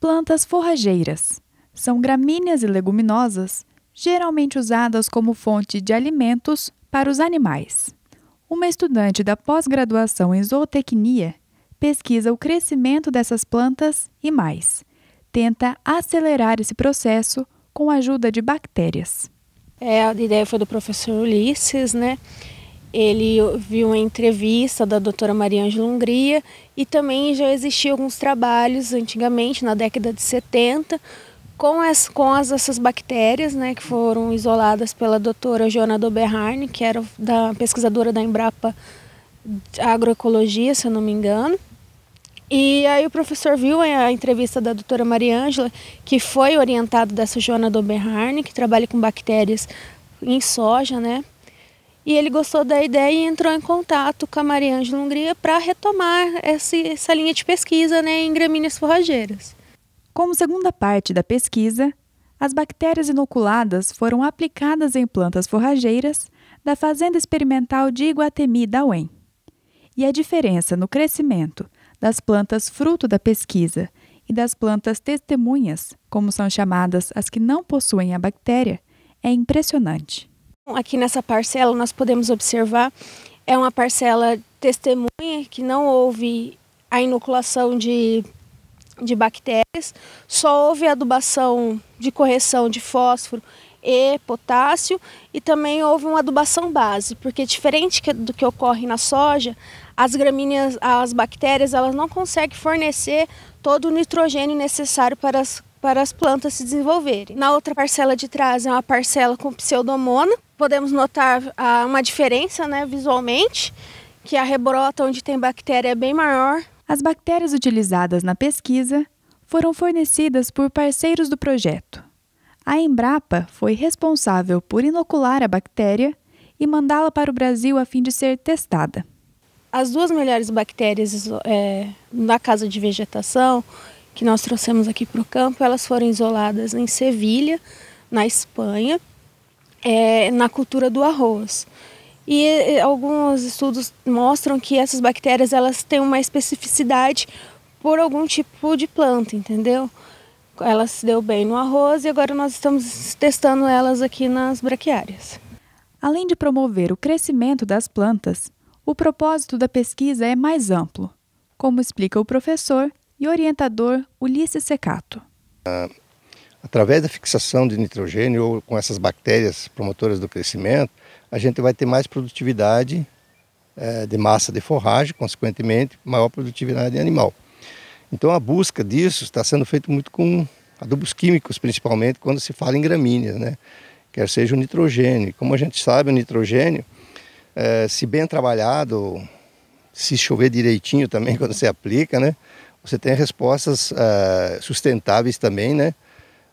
Plantas forrageiras. São gramíneas e leguminosas, geralmente usadas como fonte de alimentos para os animais. Uma estudante da pós-graduação em zootecnia pesquisa o crescimento dessas plantas e mais. Tenta acelerar esse processo com a ajuda de bactérias. É, a ideia foi do professor Ulisses, né? Ele viu uma entrevista da doutora Maria Ângela Hungria e também já existiam alguns trabalhos antigamente, na década de 70, com, as, com as, essas bactérias né, que foram isoladas pela doutora Joana Doberharne, que era da pesquisadora da Embrapa Agroecologia, se eu não me engano. E aí o professor viu a entrevista da doutora Maria Ângela, que foi orientado dessa Joana Doberharne, que trabalha com bactérias em soja, né? E ele gostou da ideia e entrou em contato com a Maria Ângela Hungria para retomar essa, essa, linha de pesquisa né, em gramíneas forrageiras. Como segunda parte da pesquisa, as bactérias inoculadas foram aplicadas em plantas forrageiras da Fazenda Experimental de Iguatemi da UEM. E a diferença no crescimento das plantas fruto da pesquisa e das plantas testemunhas, como são chamadas as que não possuem a bactéria, é impressionante. Então, aqui nessa parcela nós podemos observar é uma parcela testemunha que não houve a inoculação de, de bactérias, só houve adubação de correção de fósforo e potássio e também houve uma adubação base, porque diferente do que ocorre na soja, as gramíneas, as bactérias, elas não conseguem fornecer todo o nitrogênio necessário para as para as plantas se desenvolverem. Na outra parcela de trás é uma parcela com pseudomona. Podemos notar ah, uma diferença né, visualmente, que a rebrota onde tem bactéria é bem maior. As bactérias utilizadas na pesquisa foram fornecidas por parceiros do projeto. A Embrapa foi responsável por inocular a bactéria e mandá-la para o Brasil a fim de ser testada. As duas melhores bactérias é, na casa de vegetação que nós trouxemos aqui para o campo, elas foram isoladas em Sevilha, na Espanha, é, na cultura do arroz. E alguns estudos mostram que essas bactérias elas têm uma especificidade por algum tipo de planta, entendeu? Ela se deu bem no arroz e agora nós estamos testando elas aqui nas braquiárias. Além de promover o crescimento das plantas, o propósito da pesquisa é mais amplo, como explica o professor e orientador Ulisses Secato. Ah, através da fixação de nitrogênio ou com essas bactérias promotoras do crescimento, a gente vai ter mais produtividade eh, de massa de forragem, consequentemente, maior produtividade animal. Então, a busca disso está sendo feita muito com adubos químicos, principalmente quando se fala em gramíneas, né? quer seja o nitrogênio. Como a gente sabe, o nitrogênio, eh, se bem trabalhado, se chover direitinho também quando você aplica, né? você tem respostas uh, sustentáveis também, né?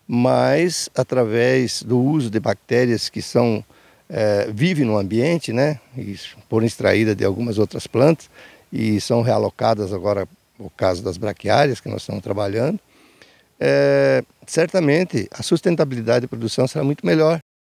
Mas através do uso de bactérias que são uh, vivem no ambiente, né? E foram extraídas de algumas outras plantas e são realocadas agora, o caso das braquiárias que nós estamos trabalhando. Eh, certamente a sustentabilidade de produção será muito melhor.